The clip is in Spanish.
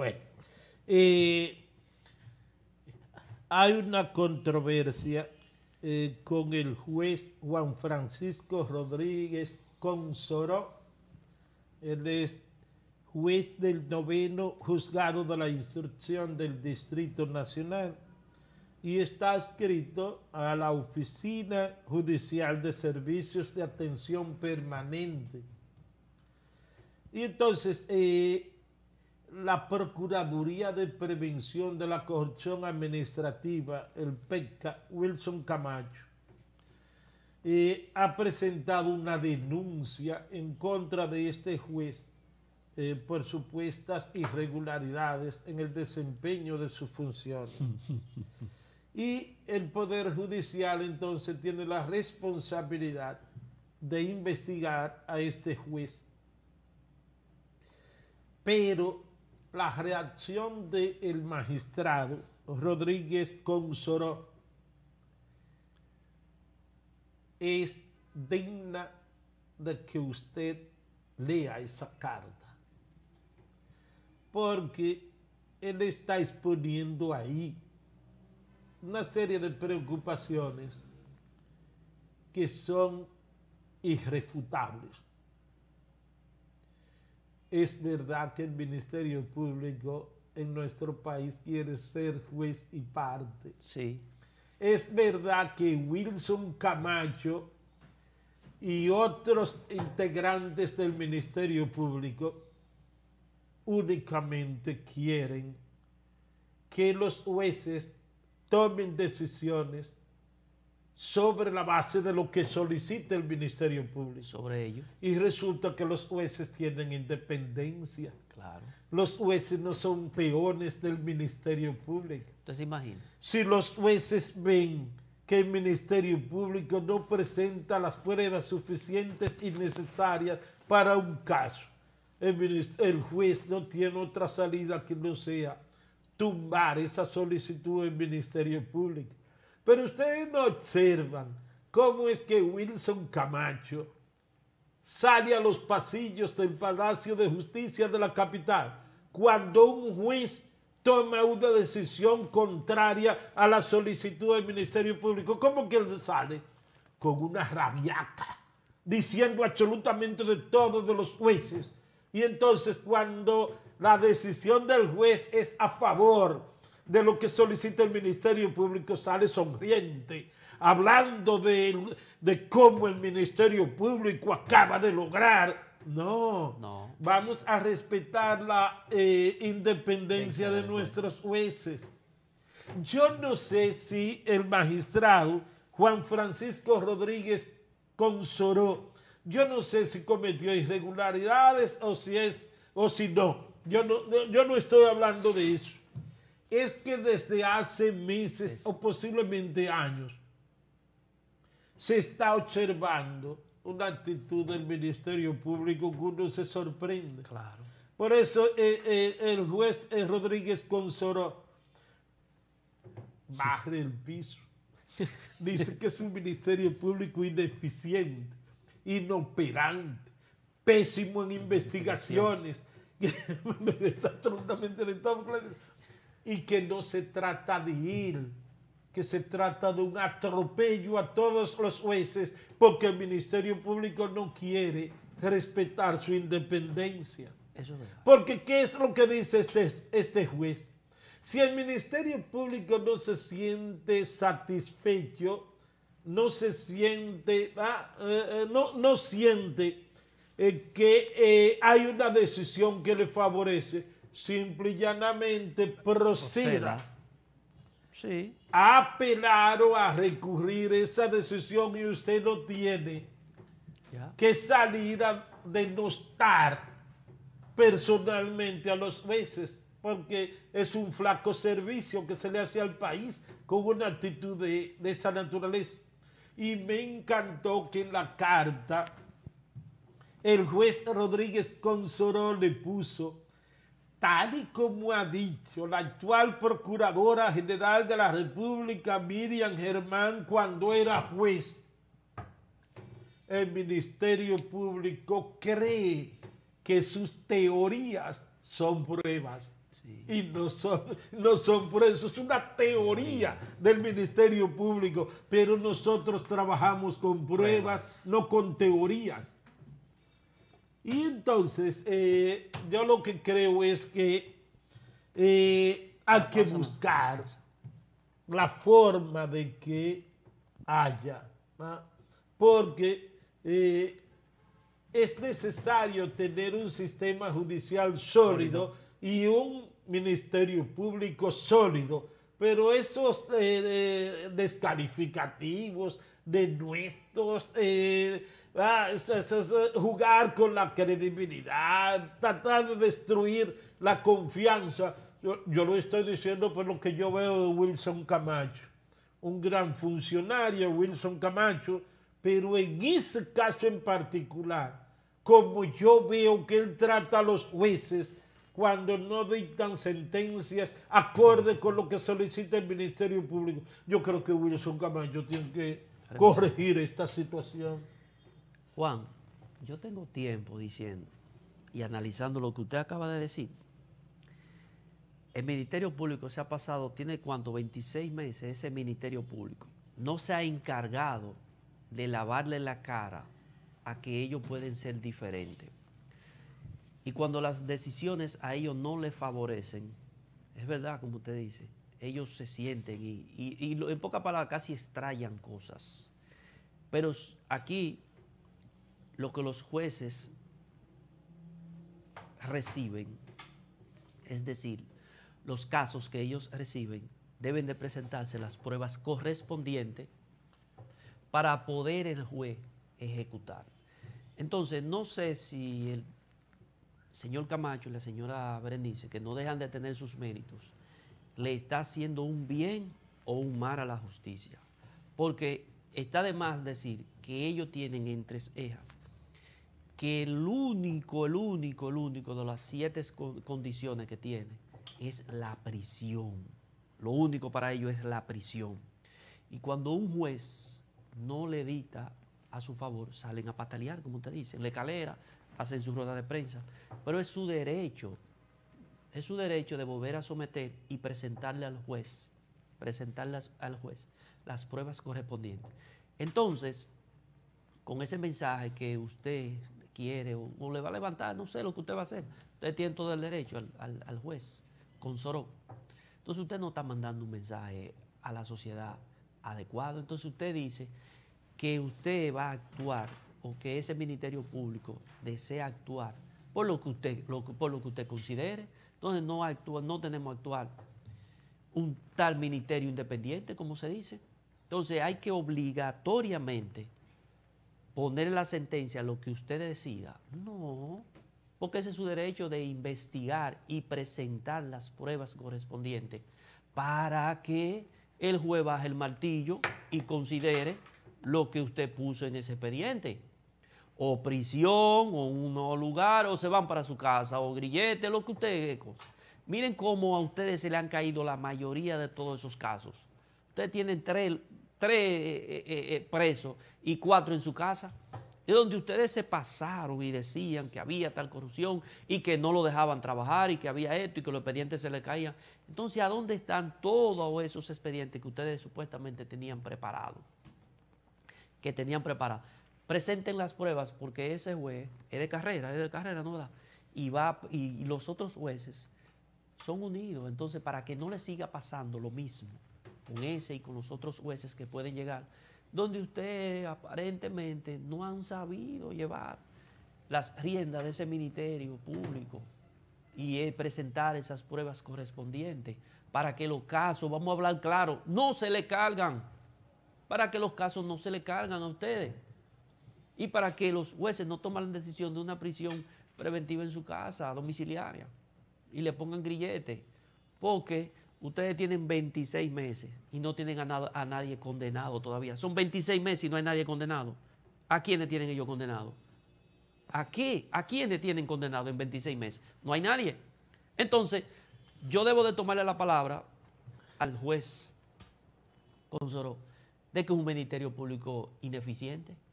Bueno, eh, hay una controversia eh, con el juez Juan Francisco Rodríguez Consoró. Él es juez del noveno juzgado de la instrucción del Distrito Nacional y está adscrito a la Oficina Judicial de Servicios de Atención Permanente. Y entonces, eh, la Procuraduría de Prevención de la Corrupción Administrativa, el PECA, Wilson Camacho, eh, ha presentado una denuncia en contra de este juez eh, por supuestas irregularidades en el desempeño de sus funciones. y el Poder Judicial entonces tiene la responsabilidad de investigar a este juez. Pero la reacción del magistrado Rodríguez Consoró es digna de que usted lea esa carta. Porque él está exponiendo ahí una serie de preocupaciones que son irrefutables. Es verdad que el Ministerio Público en nuestro país quiere ser juez y parte. Sí. Es verdad que Wilson Camacho y otros integrantes del Ministerio Público únicamente quieren que los jueces tomen decisiones sobre la base de lo que solicita el Ministerio Público. Sobre ello. Y resulta que los jueces tienen independencia. Claro. Los jueces no son peones del Ministerio Público. Entonces imagina. Si los jueces ven que el Ministerio Público no presenta las pruebas suficientes y necesarias para un caso, el, el juez no tiene otra salida que no sea tumbar esa solicitud del Ministerio Público pero ustedes no observan cómo es que Wilson Camacho sale a los pasillos del Palacio de Justicia de la capital cuando un juez toma una decisión contraria a la solicitud del Ministerio Público. ¿Cómo que él sale? Con una rabiata, diciendo absolutamente de todos de los jueces. Y entonces cuando la decisión del juez es a favor de lo que solicita el Ministerio Público, sale sonriente, hablando de, de cómo el Ministerio Público acaba de lograr. No, no. vamos a respetar la eh, independencia de nuestros jueces. Yo no sé si el magistrado Juan Francisco Rodríguez Consoró, yo no sé si cometió irregularidades o si es o si no. Yo no, yo no estoy hablando de eso es que desde hace meses o posiblemente años se está observando una actitud del Ministerio Público que uno se sorprende. Claro. Por eso eh, eh, el juez eh, Rodríguez Consoró, baja del piso. Dice que es un Ministerio Público ineficiente, inoperante, pésimo en investigaciones. Me absolutamente y que no se trata de ir, que se trata de un atropello a todos los jueces porque el Ministerio Público no quiere respetar su independencia. porque ¿qué es lo que dice este, este juez? Si el Ministerio Público no se siente satisfecho, no se siente, ah, eh, eh, no, no siente eh, que hay una decisión que le favorece, simple y llanamente proceda sí. a apelar o a recurrir esa decisión y usted no tiene que salir a denostar personalmente a los jueces, porque es un flaco servicio que se le hace al país con una actitud de, de esa naturaleza. Y me encantó que en la carta el juez Rodríguez Consoró le puso tal y como ha dicho la actual Procuradora General de la República, Miriam Germán, cuando era juez, el Ministerio Público cree que sus teorías son pruebas. Y no son, no son es una teoría del Ministerio Público, pero nosotros trabajamos con pruebas. no con teorías. Y entonces, eh, yo lo que creo es que eh, hay que buscar la forma de que haya, ¿ah? porque eh, es necesario tener un sistema judicial sólido y un ministerio público sólido pero esos eh, descalificativos de nuestros, eh, ah, eh, jugar con la credibilidad, tratar de destruir la confianza. Yo, yo, lo estoy diciendo por lo que yo veo de Wilson Camacho, un gran funcionario, Wilson Camacho, pero en ese caso en particular, como yo veo que él trata a los jueces, cuando no dictan sentencias acorde con lo que solicita el Ministerio Público. Yo creo que Wilson Camacho tiene que corregir esta situación. Juan, yo tengo tiempo diciendo y analizando lo que usted acaba de decir. El Ministerio Público se ha pasado, tiene cuánto, 26 meses ese Ministerio Público. No se ha encargado de lavarle la cara a que ellos pueden ser diferentes. Y cuando las decisiones a ellos no les favorecen, es verdad, como usted dice, ellos se sienten y, en pocas palabras casi extrañan cosas. Pero aquí lo que los jueces reciben, es decir, los casos que ellos reciben, deben de presentarse las pruebas correspondientes para poder el juez ejecutar. Entonces, no sé si el señor Camacho y la señora Berenice, que no dejan de tener sus méritos, le está haciendo un bien o un mal a la justicia. Porque está de más decir que ellos tienen entre ejas que el único, el único, el único de las siete condiciones que tiene es la prisión. Lo único para ellos es la prisión. Y cuando un juez no le dicta a su favor, salen a patalear, como usted dice, le calera, hacen su rueda de prensa, pero es su derecho, es su derecho de volver a someter y presentarle al juez, presentarle al juez las pruebas correspondientes. Entonces, con ese mensaje que usted quiere o, le va a levantar, no sé lo que usted va a hacer, usted tiene todo el derecho al, juez, con Soró. Entonces usted no está mandando un mensaje a la sociedad adecuado, entonces usted dice que usted va a actuar o que ese Ministerio Público desea actuar por lo que usted, por lo que usted considere, entonces no, actúa, no tenemos que actuar un tal ministerio independiente, como se dice. Entonces hay que obligatoriamente poner en la sentencia lo que usted decida. No, porque ese es su derecho de investigar y presentar las pruebas correspondientes para que el juez baje el martillo y considere lo que usted puso en ese expediente o prisión o un lugar o se van para su casa o grillete, lo que ustedes... Miren cómo a ustedes se le han caído la mayoría de todos esos casos. Ustedes tienen tres, eh, eh, eh, presos y cuatro en su casa. y donde ustedes se pasaron y decían que había tal corrupción y que no lo dejaban trabajar y que había esto y que los expedientes se le caían. Entonces, ¿a dónde están todos esos expedientes que ustedes supuestamente tenían preparados? Que tenían preparados presenten las pruebas porque ese juez es de carrera, es de carrera, no Y, va, y los otros jueces son unidos, entonces para que no le siga pasando lo mismo con ese y con los otros jueces que pueden llegar, donde ustedes aparentemente no han sabido llevar las riendas de ese ministerio público y eh, presentar esas pruebas correspondientes para que los casos, vamos a hablar claro, no se le cargan, para que los casos no se le cargan a ustedes y para que los jueces no tomen la decisión de una prisión preventiva en su casa, domiciliaria, y le pongan grillete, porque ustedes tienen 26 meses y no tienen a, nadie condenado todavía. Son 26 meses y no hay nadie condenado. ¿A quiénes tienen ellos condenados? ¿A qué? ¿A quiénes tienen condenado en 26 meses? No hay nadie. Entonces, yo debo de tomarle la palabra al juez Consoró de que es un ministerio público ineficiente.